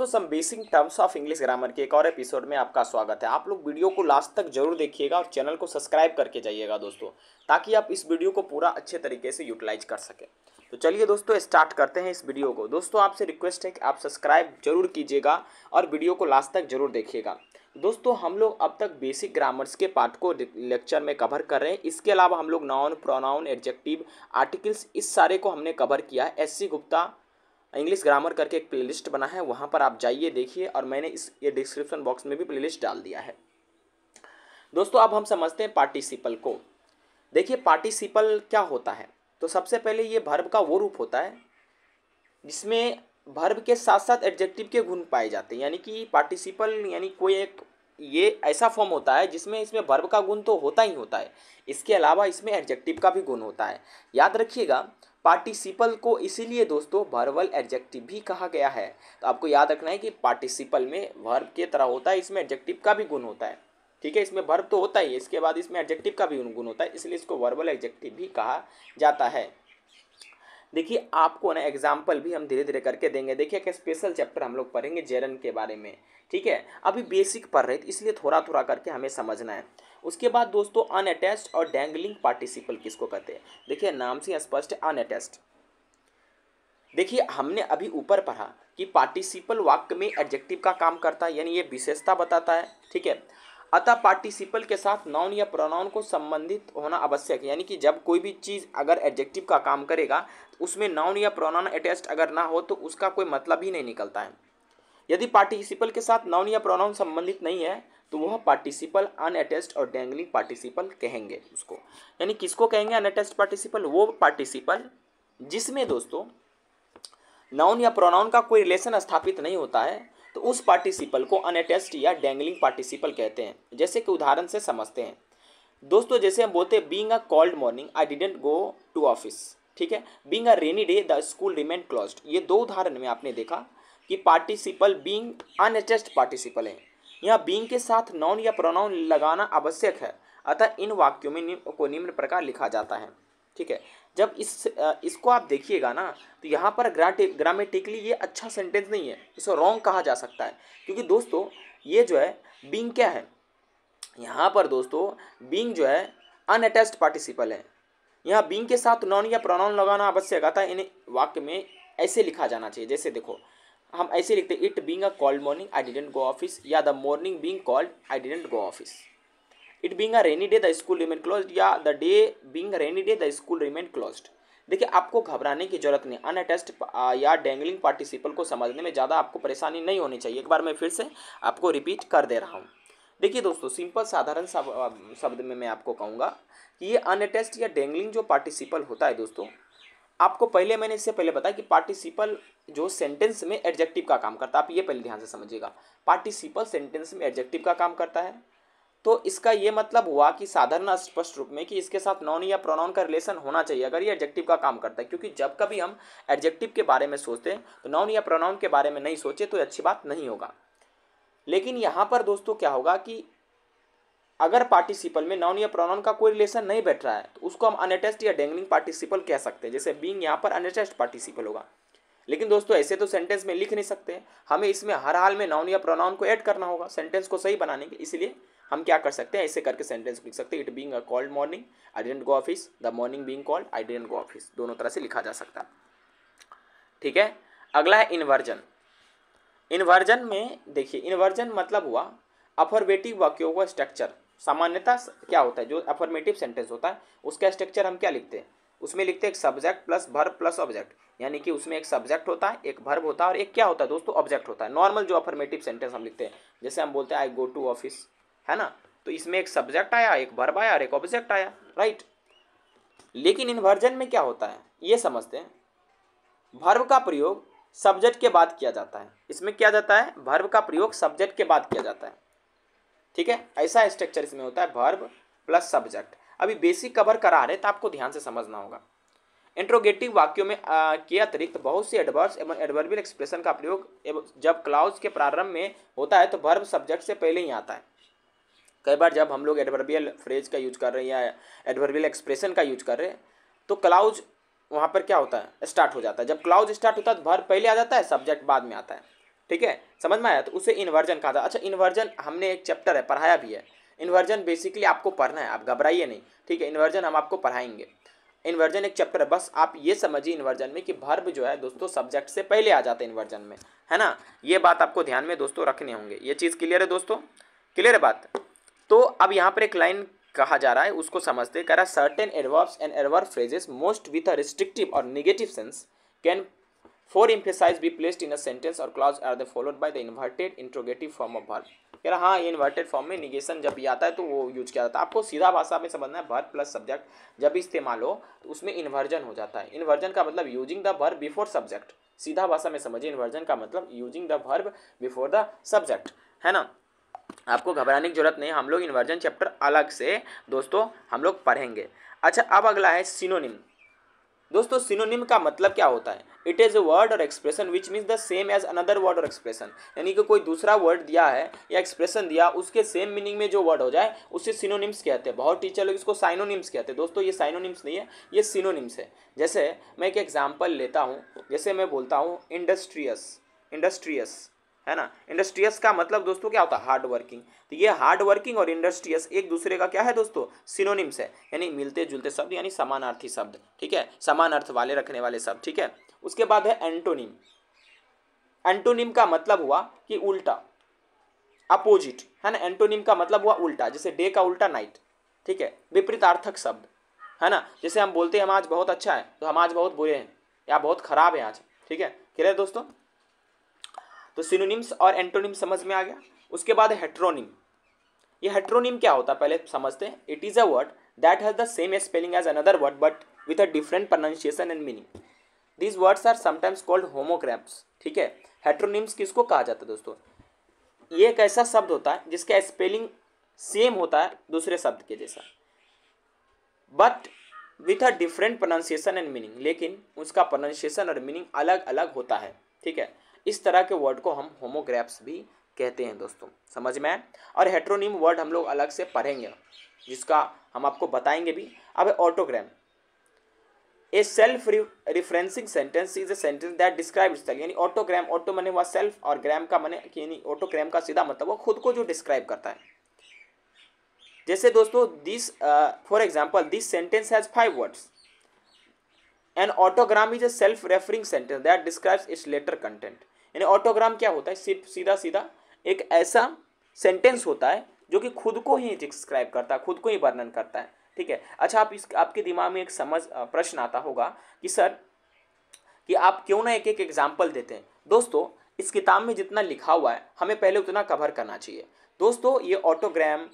दोस्तों some basic terms of English grammar के एक और एपिसोड में आपका स्वागत है आप लोग वीडियो को लास्ट तक जरूर देखिएगा और चैनल को सब्सक्राइब करके जाइएगा दोस्तों ताकि आप इस वीडियो को पूरा अच्छे तरीके से यूटिलाइज कर सकें तो चलिए दोस्तों स्टार्ट करते हैं इस वीडियो को दोस्तों आपसे रिक्वेस्ट है कि आप सब्सक्राइब जरूर कीजिएगा और वीडियो को लास्ट तक जरूर देखिएगा दोस्तों हम लोग अब तक बेसिक ग्रामर्स के पार्ट को लेक्चर में कवर कर रहे हैं इसके अलावा हम लोग नाउन प्रोनाउन एडजेक्टिव आर्टिकल्स इस सारे को हमने कवर किया है S C Gupta English grammar करके एक प्लेलिस्ट बना है वहाँ पर आप जाइए देखिए और मैंने इस ये डिस्क्रिप्शन बॉक्स में भी प्लेलिस्ट डाल दिया है दोस्तों अब हम समझते हैं पार्टिसिपल को देखिए पार्टिसिपल क्या होता है तो सबसे पहले ये भर्ब का वो रूप होता है जिसमें भर्ब के साथ साथ एडजेक्टिव के गुण पाए जाते हैं यानी कि पार्टिसिपल यानी कोई एक ये ऐसा फॉर्म होता है जिसमें इसमें वर्ब का गुण तो होता ही होता है इसके अलावा इसमें एडजेक्टिव का भी गुण होता है याद रखिएगा पार्टिसिपल को इसीलिए दोस्तों वर्बल एडजेक्टिव भी कहा गया है तो आपको याद रखना है कि पार्टिसिपल में वर्ब के तरह होता है इसमें एडजेक्टिव का भी गुण होता है ठीक है इसमें वर्ब तो होता ही है इसके बाद इसमें एडजेक्टिव का भी गुण होता है इसलिए इसको वर्बल एडजेक्टिव भी कहा जाता है देखिए आपको ना एग्जाम्पल भी हम धीरे धीरे करके देंगे देखिए एक स्पेशल चैप्टर हम लोग पढ़ेंगे जेरन के बारे में ठीक है अभी बेसिक पढ़ रहे थे तो इसलिए थोड़ा थोड़ा करके हमें समझना है उसके बाद दोस्तों अनअटैच और डैंगलिंग पार्टिसिपल किसको कहते हैं देखिए नाम से स्पष्ट है अनअटैच्ड देखिए हमने अभी ऊपर पढ़ा कि पार्टिसिपल वाक्य में एडजेक्टिव का काम करता है यानी ये विशेषता बताता है ठीक है अतः पार्टिसिपल के साथ नाउन या प्रोनाउन को संबंधित होना आवश्यक है यानी कि जब कोई भी चीज़ अगर एडजेक्टिव का काम करेगा तो उसमें नाउन या प्रोनाउन अटैच्ड अगर ना हो तो उसका कोई मतलब ही नहीं निकलता है यदि पार्टिसिपल के साथ नाउन या प्रोनाउन संबंधित नहीं है तो वह पार्टिसिपल अनअटेस्ट और डैंगलिंग पार्टिसिपल कहेंगे उसको यानी किसको कहेंगे अनअटेस्ट पार्टिसिपल वो पार्टिसिपल जिसमें दोस्तों नाउन या प्रोनाउन का कोई रिलेशन स्थापित नहीं होता है तो उस पार्टिसिपल को अनअटेस्ट या डेंगलिंग पार्टिसिपल कहते हैं जैसे कि उदाहरण से समझते हैं दोस्तों जैसे हम बोलते हैं being a cold morning I didn't go to office ठीक है being a rainy day the school remain close ये दो उदाहरण में आपने देखा कि पार्टिसिपल बींग अनअटैच्ड पार्टिसिपल है यहाँ बींग के साथ नॉन या प्रोनाउन लगाना आवश्यक है अतः इन वाक्यों में निम्न को निम्न प्रकार लिखा जाता है ठीक है जब इस इसको आप देखिएगा ना तो यहाँ पर ग्रामेटिकली ये अच्छा सेंटेंस नहीं है इसको रॉन्ग कहा जा सकता है क्योंकि दोस्तों ये जो है बींग क्या है यहाँ पर दोस्तों बींग जो है अनअटैच्ड पार्टिसिपल है यहाँ बींग के साथ नॉन या प्रोनाउन लगाना आवश्यक आता है इन वाक्य में ऐसे लिखा जाना चाहिए जैसे देखो हम ऐसे लिखते हैं it being a cold morning I didn't go office या the morning being cold I didn't go office it being a rainy day the school remain close या the day being rainy day the school remain close देखिए आपको घबराने की जरूरत नहीं अनअटेस्ट या dangling participle को समझने में ज़्यादा आपको परेशानी नहीं होनी चाहिए एक बार मैं फिर से आपको रिपीट कर दे रहा हूँ देखिए दोस्तों सिंपल साधारण शब्द में मैं आपको कहूँगा कि ये अनअटेस्ट या डेंगलिंग जो पार्टिसिपल होता है दोस्तों आपको पहले मैंने इससे पहले बताया कि पार्टिसिपल जो सेंटेंस में एडजेक्टिव का काम करता है आप ये पहले ध्यान से समझिएगा पार्टिसिपल सेंटेंस में एडजेक्टिव का काम करता है तो इसका ये मतलब हुआ कि साधारण स्पष्ट रूप में कि इसके साथ नॉन या प्रोनाउन का रिलेशन होना चाहिए अगर ये एडजेक्टिव का काम करता है क्योंकि जब कभी हम एडजेक्टिव के बारे में सोचते हैं तो नॉन या प्रोनाउन के बारे में नहीं सोचे तो अच्छी बात नहीं होगा लेकिन यहाँ पर दोस्तों क्या होगा कि अगर पार्टिसिपल में नॉन या प्रोनाउन का कोई रिलेशन नहीं बैठ रहा है तो उसको हम अनटेस्ट या डेंगलिंग पार्टिसिपल कह सकते हैं जैसे बींग यहाँ पर अनटेस्ट पार्टिसिपल होगा लेकिन दोस्तों ऐसे तो सेंटेंस में लिख नहीं सकते हमें इसमें हर हाल में नाउन या प्रोनाउन को ऐड करना होगा सेंटेंस को सही बनाने के इसलिए हम क्या कर सकते हैं ऐसे करके सेंटेंस लिख सकते हैं it being a cold morning I didn't go office the morning being cold I didn't go office दोनों तरह से लिखा जा सकता है ठीक है अगला है इन्वर्जन इन्वर्जन में देखिए इन्वर्जन मतलब हुआ अफॉर्मेटिव वाक्यों का स्ट्रक्चर सामान्यता क्या होता है जो अफर्मेटिव सेंटेंस होता है उसका स्ट्रक्चर हम क्या लिखते हैं उसमें लिखते हैं एक subject plus verb plus object यानी कि उसमें एक सब्जेक्ट होता है एक भर्व होता है और एक क्या होता है दोस्तों ऑब्जेक्ट होता है नॉर्मल जो अफर्मेटिव सेंटेंस हम लिखते हैं जैसे हम बोलते हैं आई गो टू ऑफिस है ना तो इसमें एक सब्जेक्ट आया एक भर्व आया और एक ऑब्जेक्ट आया राइट लेकिन इन वर्जन में क्या होता है ये समझते हैं भर्व का प्रयोग सब्जेक्ट के बाद किया जाता है इसमें क्या जाता है भर्व का प्रयोग सब्जेक्ट के बाद किया जाता है ठीक है ऐसा स्ट्रक्चर इसमें होता है वर्ब प्लस सब्जेक्ट अभी बेसिक कवर करा रहे तो आपको ध्यान से समझना होगा इंट्रोगेटिव वाक्यों में आ, के अतिरिक्त बहुत से एडवर्स एवं एडवर्बल एक्सप्रेशन का प्रयोग जब क्लाउज के प्रारंभ में होता है तो वर्ब सब्जेक्ट से पहले ही आता है कई बार जब हम लोग एडवर्बियल फ्रेज का यूज कर रहे हैं या एडवर्बियल एक्सप्रेशन का यूज कर रहे हैं तो क्लाउज वहाँ पर क्या होता है स्टार्ट हो जाता है जब क्लाउज स्टार्ट होता है तो भर पहले आ जाता है सब्जेक्ट बाद में आता है ठीक है समझ में आया तो उसे इन्वर्जन कहा था अच्छा इन्वर्जन हमने एक चैप्टर है पढ़ाया भी है इन्वर्जन बेसिकली आपको पढ़ना है आप घबराइए नहीं ठीक है इन्वर्जन हम आपको पढ़ाएंगे इन्वर्जन एक चैप्टर है बस आप ये समझिए इन्वर्जन में कि भर्ब जो है दोस्तों सब्जेक्ट से पहले आ जाते हैं इन्वर्जन में है ना ये बात आपको ध्यान में दोस्तों रखने होंगे ये चीज़ क्लियर है दोस्तों क्लियर है बात तो अब यहाँ पर एक लाइन कहा जा रहा है उसको समझते कह रहा है certain adverbs and adverb phrases most with a restrictive or negative sense can for emphasise be placed in a sentence or clause are the followed by the inverted interrogative form of verb यार हाँ inverted form में negation जब भी आता है तो वो use किया जाता है आपको सीधा भाषा में समझना है वर्ब प्लस सब्जेक्ट जब इस्तेमाल हो तो उसमें इन्वर्जन हो जाता है इन्वर्जन का मतलब using the verb before subject सीधा भाषा में समझिए इन्वर्जन का मतलब using the verb before the subject है ना आपको घबराने की जरूरत नहीं हम लोग इन्वर्जन चैप्टर अलग से दोस्तों हम लोग पढ़ेंगे अच्छा अब अगला है सिनोनिम दोस्तों सिनोनिम का मतलब क्या होता है it is a word or expression which means the same as another word or expression यानी कि कोई दूसरा वर्ड दिया है या एक्सप्रेशन दिया उसके सेम मीनिंग में जो वर्ड हो जाए उसे सिनोनिम्स कहते हैं बहुत टीचर लोग इसको साइनोनिम्स कहते हैं दोस्तों ये साइनोनिम्स नहीं है ये सिनोनिम्स है जैसे मैं एक एग्जाम्पल लेता हूँ जैसे मैं बोलता हूँ इंडस्ट्रियस इंडस्ट्रियस है ना इंडस्ट्रियस का मतलब दोस्तों क्या होता है हार्ड वर्किंग तो ये हार्ड वर्किंग और इंडस्ट्रियस एक दूसरे का क्या है दोस्तों सिनोनिम्स है यानी मिलते जुलते शब्द यानी समानार्थी शब्द ठीक है समान अर्थ वाले रखने वाले शब्द ठीक है उसके बाद है एंटोनिम एंटोनिम का मतलब हुआ कि उल्टा अपोजिट है ना एंटोनिम का मतलब हुआ उल्टा जैसे डे का उल्टा नाइट ठीक है विपरीतार्थक शब्द है ना जैसे हम बोलते हैं हम आज बहुत अच्छा है तो हम आज बहुत बुरे हैं या बहुत खराब है आज ठीक है क्लियर दोस्तों तो सिनोनिम्स और एंटोनिम समझ में आ गया उसके बाद हेट्रोनिम ये हेट्रोनिम क्या होता है पहले समझते हैं it is a word that has the same spelling as another word but with a different pronunciation and meaning these words are sometimes called homograms ठीक है हेट्रोनिम्स किसको कहा जाता है दोस्तों ये एक ऐसा शब्द होता है जिसका स्पेलिंग सेम होता है दूसरे शब्द के जैसा but with a different pronunciation and meaning लेकिन उसका प्रोनाउंसिएशन और मीनिंग अलग अलग होता है ठीक है इस तरह के वर्ड को हम होमोग्राफ्स भी कहते हैं दोस्तों समझ में आए और हेट्रोनिम वर्ड हम लोग अलग से पढ़ेंगे जिसका हम आपको बताएंगे भी अब autogram a self referencing sentence is a sentence that describe यानी ऑटोग्राम ऑटो मने हुआ सेल्फ और ग्राम का मने यानी ऑटोग्राम का सीधा मतलब वो खुद को जो डिस्क्राइब करता है जैसे दोस्तों this for example this sentence has five words an autogram is a self referring sentence that describes its letter content यानी ऑटोग्राम क्या होता है सिर्फ सीधा सीधा एक ऐसा सेंटेंस होता है जो कि खुद को ही डिस्क्राइब करता है खुद को ही वर्णन करता है ठीक है अच्छा आप इस आपके दिमाग में एक समझ प्रश्न आता होगा कि सर कि आप क्यों ना एक एक एग्जाम्पल देते हैं दोस्तों इस किताब में जितना लिखा हुआ है हमें पहले उतना कवर करना चाहिए दोस्तों ये ऑटोग्राम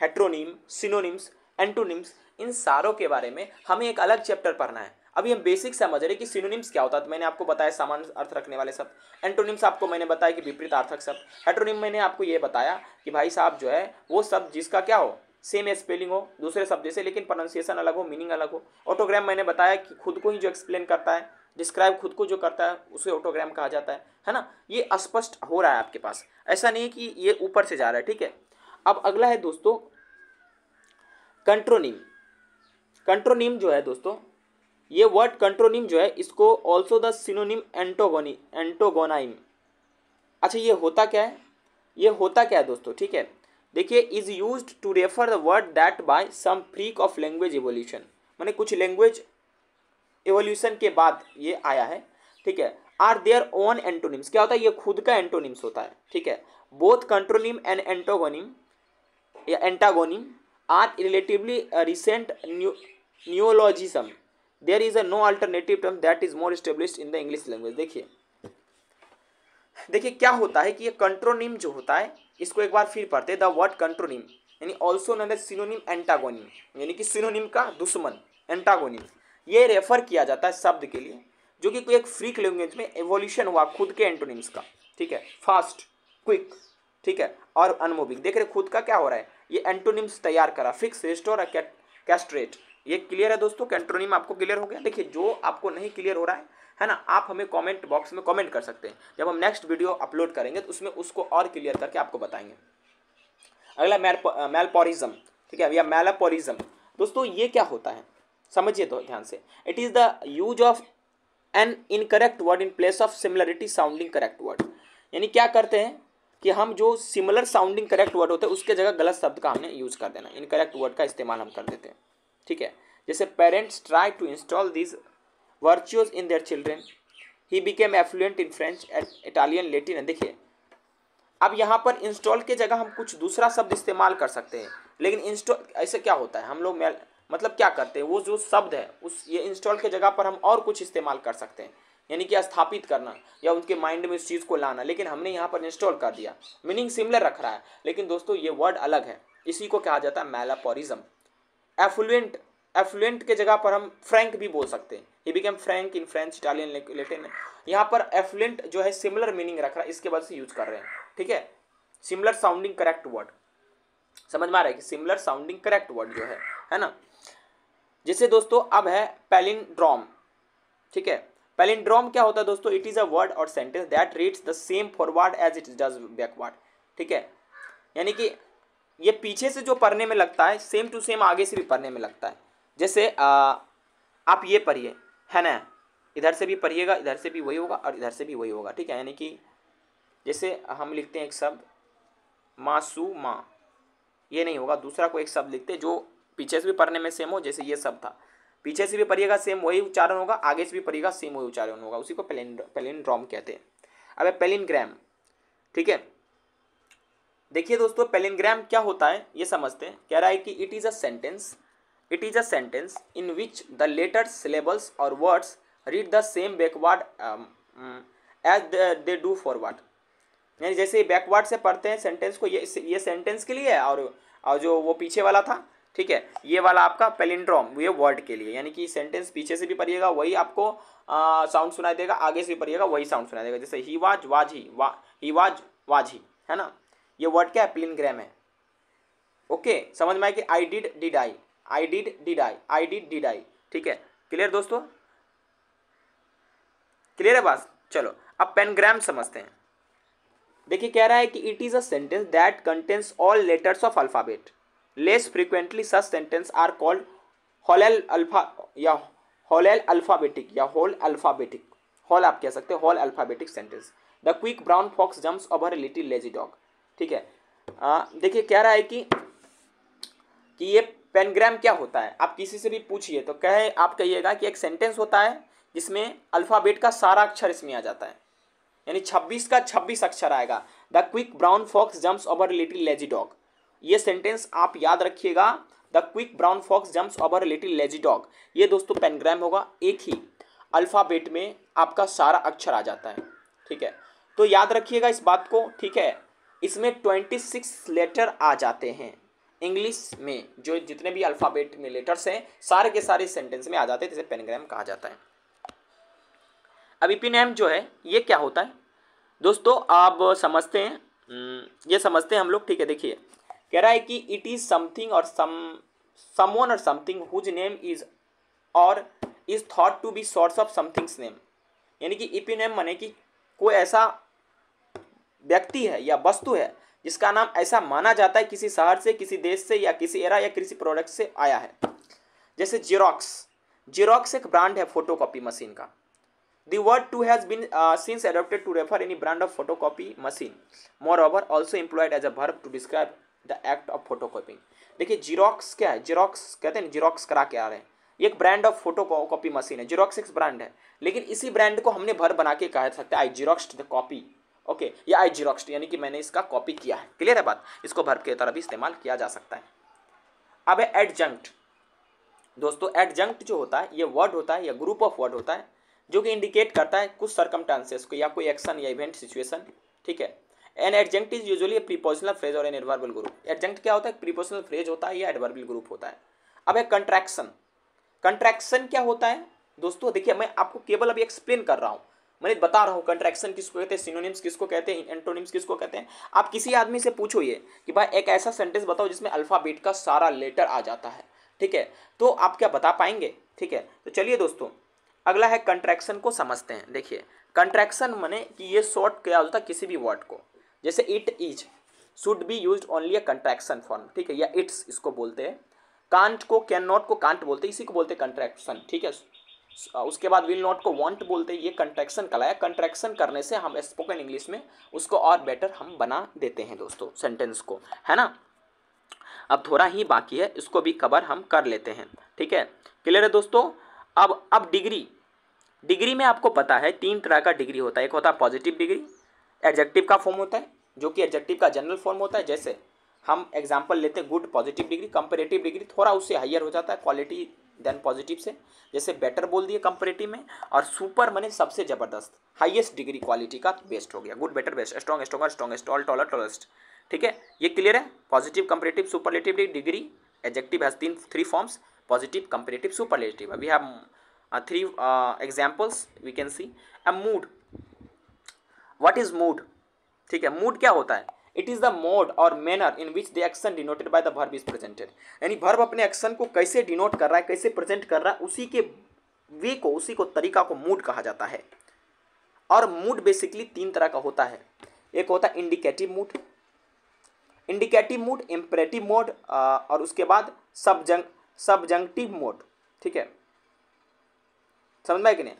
हेट्रोनिम सिनोनिम्स एंटोनिम्स इन सारों के बारे में हमें एक अलग चैप्टर पढ़ना है अभी हम बेसिक समझ रहे कि सिनोनिम्स क्या होता है तो मैंने आपको बताया सामान्य अर्थ रखने वाले शब्द एंटोनिम्स आपको मैंने बताया कि विपरीत अर्थक शब्द हेट्रोनिम मैंने आपको ये बताया कि भाई साहब जो है वो शब्द जिसका क्या हो सेम स्पेलिंग हो दूसरे शब्द जैसे लेकिन प्रोनाउंसिएशन अलग हो मीनिंग अलग हो ऑटोग्राम मैंने बताया कि खुद को ही जो एक्सप्लेन करता है डिस्क्राइब खुद को जो करता है उसे ऑटोग्राम कहा जाता है है ना ये स्पष्ट हो रहा है आपके पास ऐसा नहीं है कि ये ऊपर से जा रहा है ठीक है अब अगला है दोस्तों कंट्रोनिम कंट्रोनिम जो है दोस्तों ये वर्ड कंट्रोनिम जो है इसको also the synonym antagony antagonym अच्छा ये होता क्या है ये होता क्या है दोस्तों ठीक है देखिए is use to refer the word that by some freak of language evolution मैंने कुछ लैंग्वेज एवोल्यूशन के बाद ये आया है ठीक है आर देयर ओन एंटोनिम्स क्या होता है ये खुद का एंटोनिम्स होता है ठीक है बोथ कंट्रोनिम एंड एंटोगोनिम या antagonym are relatively recent new neologism there is a no alternative term that is more establish in the English language देखिए देखिए क्या होता है कि ये कंट्रोनिम जो होता है इसको एक बार फिर पढ़ते हैं द वर्ड कंट्रोनिम यानी also known as synonym antagonym यानी कि सिनोनिम का दुश्मन एंटागोनिम ये रेफर किया जाता है शब्द के लिए जो कि कोई एक फ्रीक लैंग्वेज में एवोल्यूशन हुआ खुद के एंटोनिम्स का ठीक है फास्ट क्विक ठीक है और अनमोविक देख रहे खुद का क्या हो रहा है ये एंटोनिम्स तैयार करा फिक्स रेस्टोर कैस्ट्रेट ये क्लियर है दोस्तों कैंट्रोनिम आपको क्लियर हो गया देखिए जो आपको नहीं क्लियर हो रहा है है ना आप हमें कमेंट बॉक्स में कमेंट कर सकते हैं जब हम नेक्स्ट वीडियो अपलोड करेंगे तो उसमें उसको और क्लियर करके आपको बताएंगे अगला मेलपोरिज्म ठीक है या मेलापोरिज्म दोस्तों ये क्या होता है समझिए तो ध्यान से it is the use of an incorrect word in place of similarity sounding correct word यानी क्या करते हैं कि हम जो सिमिलर साउंडिंग करेक्ट वर्ड होते हैं उसके जगह गलत शब्द का हमने यूज़ कर देना इनकरेक्ट वर्ड का इस्तेमाल हम कर देते हैं ठीक है जैसे parents try to install this virtues in their children he became affluent in French Italian Latin देखिए अब यहाँ पर इंस्टॉल के जगह हम कुछ दूसरा शब्द इस्तेमाल कर सकते हैं लेकिन इंस्टॉल ऐसे क्या होता है हम लोग मतलब क्या करते हैं वो जो शब्द है उस ये इंस्टॉल के जगह पर हम और कुछ इस्तेमाल कर सकते हैं यानी कि स्थापित करना या उनके माइंड में उस चीज़ को लाना लेकिन हमने यहाँ पर इंस्टॉल कर दिया मीनिंग सिमिलर रख रहा है लेकिन दोस्तों ये वर्ड अलग है इसी को कहा जाता है मैलापोरिज्म एफ्लुएंट एफ्लुएंट के जगह पर हम फ्रैंक भी बोल सकते हैं ये became frank in French Italian Latin यहाँ पर एफ्लुएंट जो है सिमिलर मीनिंग रख रहा है इसके बाद से यूज कर रहे हैं ठीक है सिमिलर साउंडिंग करेक्ट वर्ड समझ में आ रहा है कि सिमिलर साउंडिंग करेक्ट वर्ड जो है है ना जैसे दोस्तों अब है पेलिनड्रॉम ठीक है पेलिनड्रॉम क्या होता है दोस्तों it is a word or sentence that reads the same forward as it does backward ठीक है यानी कि ये पीछे से जो पढ़ने में लगता है सेम टू सेम आगे से भी पढ़ने में लगता है जैसे आ, आप ये पढ़िए है ना इधर से भी पढ़िएगा इधर से भी वही होगा और इधर से भी वही होगा ठीक है यानी कि जैसे हम लिखते हैं एक शब्द मासू माँ ये नहीं होगा दूसरा कोई एक शब्द लिखते जो पीछे से भी पढ़ने में सेम हो जैसे ये शब्द था पीछे से भी पढ़िएगा सेम वही उच्चारण होगा आगे से भी पढ़िएगा सेम वही उच्चारण होगा उसी को पेलिन पेलिन ड्रॉम कहते हैं अब पेलिनग्राम ठीक है देखिए दोस्तों पेलिनग्राम क्या होता है ये समझते हैं कह रहा है कि it is a sentence it is a sentence in which the letter syllables or words read the same backward as they do forward यानी जैसे बैकवर्ड से पढ़ते हैं सेंटेंस को ये ये सेंटेंस के लिए है और, और जो वो पीछे वाला था ठीक है ये वाला आपका पेलिंड्रोम ये वर्ड के लिए यानी कि सेंटेंस पीछे से भी पढ़िएगा वही आपको साउंड सुनाई देगा आगे से भी पढ़िएगा वही साउंड सुनाई देगा जैसे ही वाज वाज ही वा ही वाज वाज ही है ना ये वर्ड क्या है प्लेन ग्राम है ओके okay, समझ में आया कि I did did I I did did I I did did I ठीक है क्लियर दोस्तों क्लियर है बात चलो अब पेनग्राम समझते हैं देखिए कह रहा है कि it is a sentence that contains all letters of alphabet less frequently such sentence are called holo alpha या होलेल अल्फ़ाबेटिक या होल अल्फ़ाबेटिक हॉल आप कह सकते हैं whole alphabetic sentence the quick brown fox jumps over little lazy dog ठीक है देखिए कह रहा है कि कि ये पेनग्राम क्या होता है आप किसी से भी पूछिए तो कहे आप कहिएगा कि एक सेंटेंस होता है जिसमें अल्फ़ाबेट का सारा अक्षर इसमें आ जाता है यानी 26 का 26 अक्षर आएगा the quick brown fox jumps over little lazy dog ये सेंटेंस आप याद रखिएगा the quick brown fox jumps over little lazy dog ये दोस्तों पेनग्राम होगा एक ही अल्फ़ाबेट में आपका सारा अक्षर आ जाता है ठीक है तो याद रखिएगा इस बात को ठीक है इसमें ट्वेंटी सिक्स लेटर आ जाते हैं इंग्लिश में जो जितने भी अल्फ़ाबेट में लेटर्स हैं सारे के सारे सेंटेंस में आ जाते हैं जिसे पेनग्राम कहा जाता है अब इपिनेम जो है ये क्या होता है दोस्तों आप समझते हैं हम्म, ये समझते हैं हम लोग ठीक है देखिए कह रहा है कि it is something or some someone or something whose name is or is thought to be source of something's name यानी कि इपिनेम माने कि कोई ऐसा व्यक्ति है या वस्तु है जिसका नाम ऐसा माना जाता है किसी शहर से किसी देश से या किसी एरा या किसी प्रोडक्ट से आया है जैसे जीरोक्स जीरोक्स एक ब्रांड है फोटोकॉपी मशीन का too has too has adopted to refer adopted brand of photo copy machine more machine. Also also as a a to describe the act of photo photocopying. देखिए Xerox क्या है xerox कहते हैं xerox करा के आ रहे हैं एक brand of photo copy machine है जीरोक्स एक ब्रांड है लेकिन इसी ब्रांड को हमने भर बना के कह सकते हैं I xerox the copy okay या आई जीरोक्सड यानी कि मैंने इसका कॉपी किया है क्लियर है बात इसको भर्ब के तरह भी इस्तेमाल किया जा सकता है अब है एडजंक्ट दोस्तों एडजंक्ट जो होता है ये वर्ड होता है या ग्रुप ऑफ वर्ड होता है जो कि इंडिकेट करता है कुछ सर्कमटांसेस को या कोई एक्शन या इवेंट सिचुएशन ठीक है an adjunct is usually a prepositional phrase or an adverbial group adjunct क्या होता है प्रीपोजनल फ्रेज होता है या एडवर्बल ग्रुप होता है अब है कंट्रैक्शन कंट्रैक्शन क्या होता है दोस्तों देखिए मैं आपको केवल अभी एक्सप्लेन कर रहा हूँ मैंने बता रहा हूँ कंट्रैक्शन किसको कहते हैं सिनोनिम्स किसको कहते हैं एंटोनिम्स किसको कहते हैं आप किसी आदमी से पूछो ये कि भाई एक ऐसा सेंटेंस बताओ जिसमें अल्फ़ाबेट का सारा लेटर आ जाता है ठीक है तो आप क्या बता पाएंगे ठीक है तो चलिए दोस्तों अगला है कंट्रैक्शन को समझते हैं देखिए कंट्रैक्शन मने कि ये शॉर्ट क्या होता है किसी भी वर्ड को जैसे it is should be use only a contraction form ठीक है या इट्स इसको बोलते हैं कांट को कैन नॉट को कांट बोलते हैं इसी को बोलते हैं कंट्रैक्शन ठीक है उसके बाद विल नॉट को वॉन्ट बोलते हैं ये कंट्रैक्शन कहलाया कंट्रैक्शन करने से हम स्पोकन इंग्लिश में उसको और बेटर हम बना देते हैं दोस्तों सेंटेंस को है ना अब थोड़ा ही बाकी है इसको भी कवर हम कर लेते हैं ठीक है क्लियर है दोस्तों अब अब डिग्री डिग्री में आपको पता है तीन तरह का डिग्री होता है एक होता है पॉजिटिव डिग्री एडजेक्टिव का फॉर्म होता है जो कि एडजेक्टिव का जनरल फॉर्म होता है जैसे हम एग्जाम्पल लेते हैं good positive degree comparative degree थोड़ा उससे हाइयर हो जाता है क्वालिटी देन पॉजिटिव से जैसे बेटर बोल दिए कंपेरेटिव में और सुपर मैंने सबसे ज़बरदस्त हाईएस्ट डिग्री क्वालिटी का बेस्ट हो गया good better best strong strong strongest all taller tallest ठीक है ये क्लियर है positive comparative superlative degree adjective has तीन three forms positive comparative superlative अभी have three examples we can see a mood what is mood ठीक है mood क्या होता है it is the mode or manner in which the action denoted by the verb is presented यानी verb अपने action को कैसे डिनोट कर रहा है कैसे प्रेजेंट कर रहा है उसी के वे को उसी को तरीका को मूड कहा जाता है और मूड बेसिकली तीन तरह का होता है एक होता है indicative mood indicative mood imperative mode और उसके बाद सबजंग सबजंक्टिव मोड ठीक है समझ में कि नहीं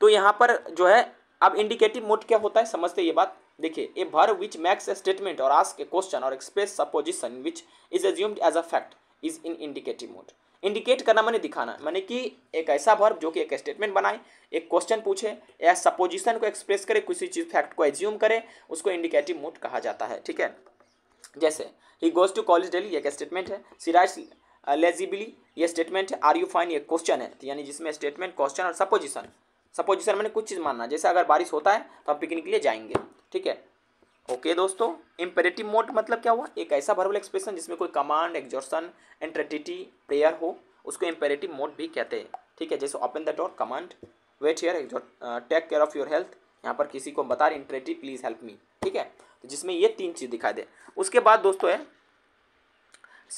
तो यहाँ पर जो है अब इंडिकेटिव मोड क्या होता है समझते ये बात देखिए a verb which makes a statement or ask a question or express supposition which is assumed as a fact is in indicative mode indicate करना मैंने दिखाना मैंने कि एक ऐसा भर्व जो कि एक स्टेटमेंट बनाए एक क्वेश्चन पूछे या सपोजिशन को एक्सप्रेस करे किसी चीज़ फैक्ट को एज्यूम करे उसको इंडिकेटिव मोड कहा जाता है ठीक है जैसे he goes to college daily एक स्टेटमेंट है सिराज लेजिबली uh, ये स्टेटमेंट है आर यू फाइन ये क्वेश्चन है तो यानी जिसमें स्टेटमेंट क्वेश्चन और सपोजिशन सपोजिशन मैंने कुछ चीज़ मानना जैसे अगर बारिश होता है तो हम पिकनिक के लिए जाएंगे ठीक है ओके दोस्तों इम्पेरेटिव मोड मतलब क्या हुआ एक ऐसा भरबल एक्सप्रेशन जिसमें कोई कमांड एक्जोर्सन एंट्रेटिटी प्रेयर हो उसको इम्पेरेटिव मोड भी कहते हैं ठीक है जैसे open the door command wait here take care of your health यहाँ पर किसी को बता रहे इंटरेटिव प्लीज़ हेल्प मी ठीक है तो जिसमें ये तीन चीज़ दिखाई दे उसके बाद दोस्तों है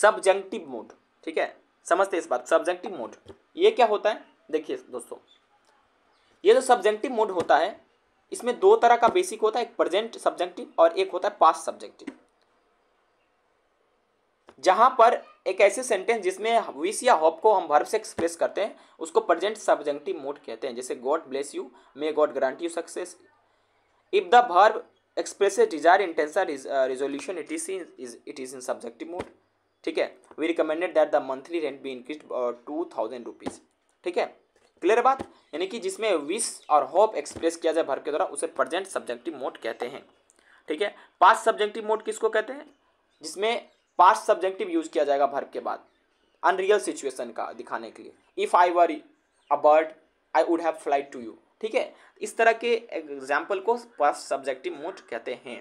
सब्जंक्टिव मोड ठीक है समझते इस बात सब्जेंटिव मोड ये क्या होता है देखिए दोस्तों ये जो सब्जेंटिव मोड होता है इसमें दो तरह का बेसिक होता है एक प्रेजेंट सब्जेक्टिव और एक होता है पास्ट सब्जेक्टिव जहां पर एक ऐसे सेंटेंस जिसमें विश या होप को हम भर्व से एक्सप्रेस करते हैं उसको प्रेजेंट सब्जेक्टिव मोड कहते हैं जैसे God bless you may God grant you success if the verb express desire intention or resolution it is it is in subjective mode ठीक है we recommended that the monthly rent be increase to thousand rupees ठीक है clear बात यानी कि जिसमें wish और hope express किया जाए भर के द्वारा उसे प्रजेंट सब्जेक्टिव मोड कहते हैं ठीक है पास सब्जेक्टिव मोड किसको कहते हैं जिसमें पास्ट सब्जेक्टिव यूज किया जाएगा भर के बाद अनरियल सिचुएशन का दिखाने के लिए if I were a bird I would have flight to you ठीक है इस तरह के एग्जाम्पल को पास्ट सब्जेक्टिव मोड कहते हैं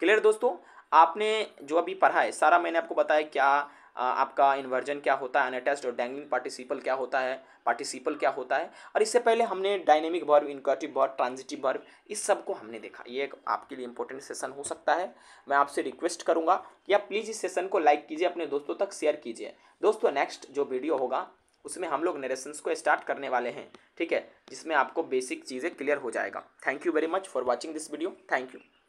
क्लियर दोस्तों आपने जो अभी पढ़ा है सारा मैंने आपको बताया क्या आपका इन्वर्जन क्या होता है अनअटैच्ड और डैंगलिंग पार्टिसिपल क्या होता है पार्टिसिपल क्या होता है और इससे पहले हमने dynamic verb inchoative verb transitive verb इस सब को हमने देखा ये एक आपके लिए इंपॉर्टेंट सेशन हो सकता है मैं आपसे रिक्वेस्ट करूँगा कि आप प्लीज़ इस सेशन को लाइक कीजिए अपने दोस्तों तक शेयर कीजिए दोस्तों नेक्स्ट जो वीडियो होगा उसमें हम लोग नरेशंस को स्टार्ट करने वाले हैं ठीक है जिसमें आपको बेसिक चीज़ें क्लियर हो जाएगा thank you very much for watching this video thank you